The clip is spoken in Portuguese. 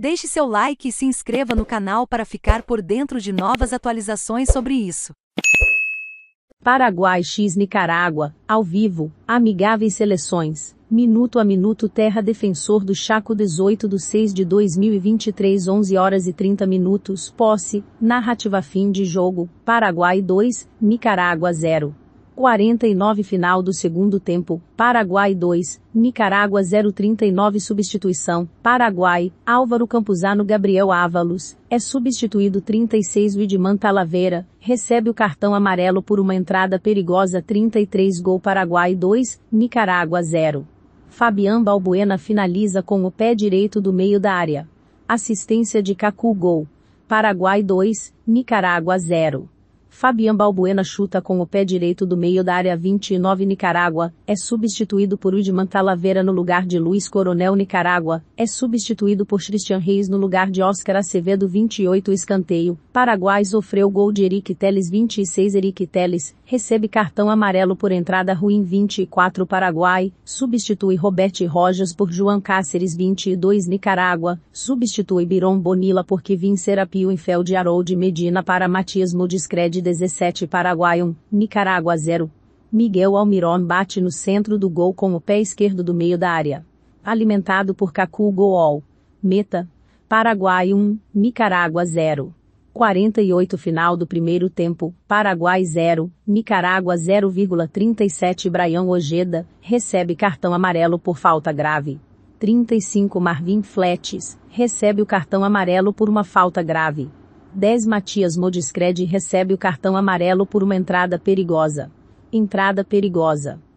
Deixe seu like e se inscreva no canal para ficar por dentro de novas atualizações sobre isso. Paraguai x Nicarágua, ao vivo, amigáveis seleções, minuto a minuto Terra Defensor do Chaco 18 de 6 de 2023 11 horas e 30 minutos Posse, narrativa fim de jogo, Paraguai 2, Nicarágua 0. 49 final do segundo tempo, Paraguai 2, Nicarágua 039 substituição, Paraguai, Álvaro Campuzano Gabriel Ávalos, é substituído 36 Widman Talavera, recebe o cartão amarelo por uma entrada perigosa 33 gol Paraguai 2, Nicarágua 0. Fabián Balbuena finaliza com o pé direito do meio da área. Assistência de Cacu gol. Paraguai 2, Nicarágua 0. Fabian Balbuena chuta com o pé direito do meio da área 29 Nicarágua, é substituído por Udman Talavera no lugar de Luiz Coronel Nicarágua, é substituído por Christian Reis no lugar de Oscar Acevedo 28 escanteio, Paraguai sofreu gol de Eric Teles 26 Eric Teles, recebe cartão amarelo por entrada ruim 24 Paraguai, substitui Roberto Rojas por João Cáceres 22 Nicarágua, substitui Biron Bonilla por Kevin Serapio Infel Harold Medina para Matias Mudiscred Andrade 17 1, Nicarágua 0. Miguel Almiron bate no centro do gol com o pé esquerdo do meio da área. Alimentado por Cacu Goal. Meta. Paraguai 1, Nicarágua 0. 48 Final do primeiro tempo, Paraguai 0, Nicarágua 0,37 Brian Ojeda, recebe cartão amarelo por falta grave. 35 Marvin Fletes, recebe o cartão amarelo por uma falta grave. 10 Matias Modiscred recebe o cartão amarelo por uma entrada perigosa. Entrada perigosa.